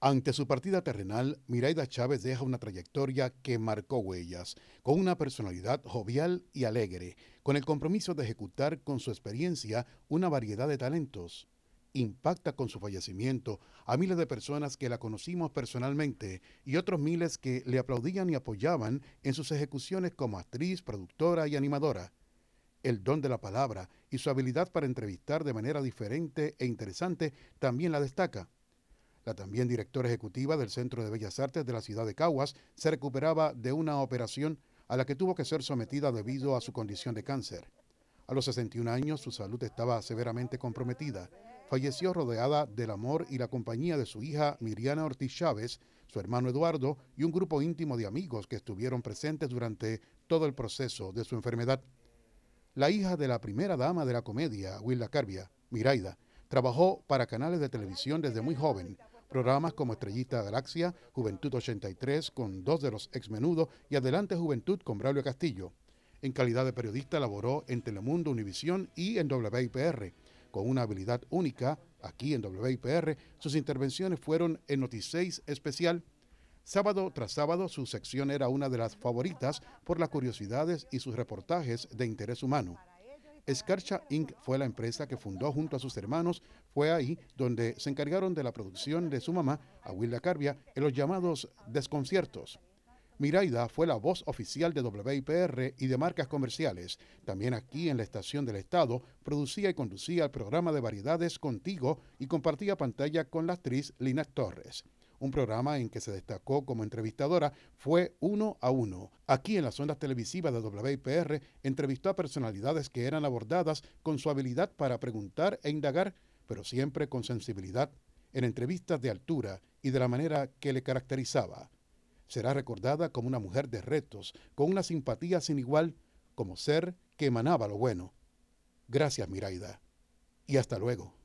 Ante su partida terrenal, Miraida Chávez deja una trayectoria que marcó huellas, con una personalidad jovial y alegre, con el compromiso de ejecutar con su experiencia una variedad de talentos. Impacta con su fallecimiento a miles de personas que la conocimos personalmente y otros miles que le aplaudían y apoyaban en sus ejecuciones como actriz, productora y animadora el don de la palabra y su habilidad para entrevistar de manera diferente e interesante también la destaca. La también directora ejecutiva del Centro de Bellas Artes de la ciudad de Caguas se recuperaba de una operación a la que tuvo que ser sometida debido a su condición de cáncer. A los 61 años su salud estaba severamente comprometida. Falleció rodeada del amor y la compañía de su hija Miriana Ortiz Chávez, su hermano Eduardo y un grupo íntimo de amigos que estuvieron presentes durante todo el proceso de su enfermedad. La hija de la primera dama de la comedia, Wilda Carbia, Miraida, trabajó para canales de televisión desde muy joven Programas como Estrellita Galaxia, Juventud 83 con dos de los exmenudos y Adelante Juventud con Braulio Castillo. En calidad de periodista laboró en Telemundo, Univisión y en WIPR. Con una habilidad única, aquí en WIPR, sus intervenciones fueron en Noticéis Especial. Sábado tras sábado, su sección era una de las favoritas por las curiosidades y sus reportajes de interés humano. Escarcha Inc. fue la empresa que fundó junto a sus hermanos. Fue ahí donde se encargaron de la producción de su mamá, Aguilda Carbia, en los llamados desconciertos. Miraida fue la voz oficial de WIPR y de marcas comerciales. También aquí en la estación del Estado producía y conducía el programa de variedades Contigo y compartía pantalla con la actriz Lina Torres un programa en que se destacó como entrevistadora, fue Uno a Uno. Aquí en las ondas televisivas de WIPR entrevistó a personalidades que eran abordadas con su habilidad para preguntar e indagar, pero siempre con sensibilidad, en entrevistas de altura y de la manera que le caracterizaba. Será recordada como una mujer de retos, con una simpatía sin igual, como ser que emanaba lo bueno. Gracias, Miraida. Y hasta luego.